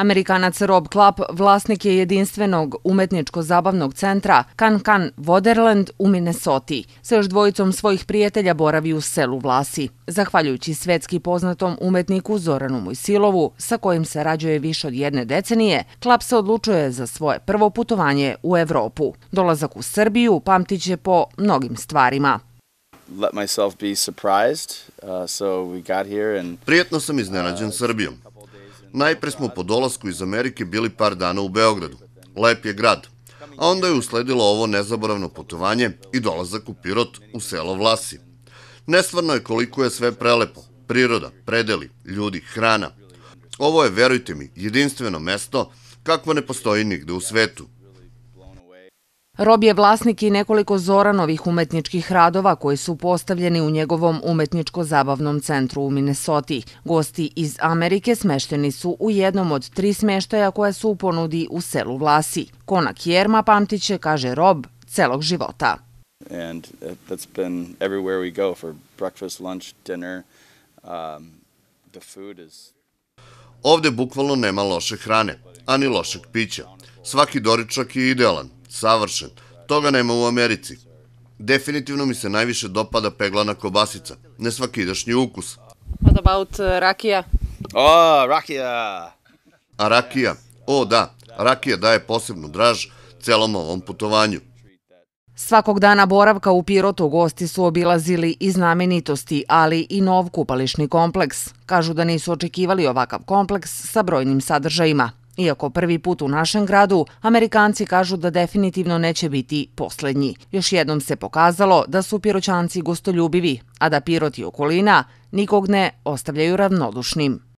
Amerikanac Rob Klapp vlasnik je jedinstvenog umetničko-zabavnog centra Can Can Waterland u Minnesota. Sa još dvojicom svojih prijatelja boravi u selu Vlasi. Zahvaljujući svetski poznatom umetniku Zoranu Mojsilovu, sa kojim se rađuje više od jedne decenije, Klapp se odlučuje za svoje prvo putovanje u Evropu. Dolazak u Srbiju pamtit će po mnogim stvarima. Uh, Prijetno sam iznenađen Srbijom. Najpre smo po dolasku iz Amerike bili par dana u Beogradu. Lep je grad. A onda je usledilo ovo nezaboravno putovanje i dolazak u Pirot u selo Vlasi. Nestvarno je koliko je sve prelepo. Priroda, predeli, ljudi, hrana. Ovo je, verujte mi, jedinstveno mesto kakvo ne postoji nigde u svetu. Rob je vlasnik i nekoliko Zoranovih umetničkih radova koji su postavljeni u njegovom umetničko-zabavnom centru u Minnesota. Gosti iz Amerike smešteni su u jednom od tri smeštaja koje su u ponudi u selu Vlasi. Konak Jerma Pamtiće kaže Rob celog života. Uh, um, Ovde bukvalno nema loše hrane, ani lošeg pića. Svaki doričak je idealan, savršen. Toga nema u Americi. Definitivno mi se najviše dopada peglana kobasica, ne svakidašnji ukus. What about uh, rakija? O, oh, rakija! A rakija? O, da, rakija daje posebnu draž celom ovom putovanju. Svakog dana boravka u Pirotu gosti su obilazili i znamenitosti, ali i nov kupališni kompleks. Kažu da nisu očekivali ovakav kompleks sa brojnim sadržajima. Iako prvi put u našem gradu, Amerikanci kažu da definitivno neće biti posljednji. Još jednom se pokazalo da su piroćanci gostoljubivi, a da piroti i okolina nikog ne ostavljaju ravnodušnim.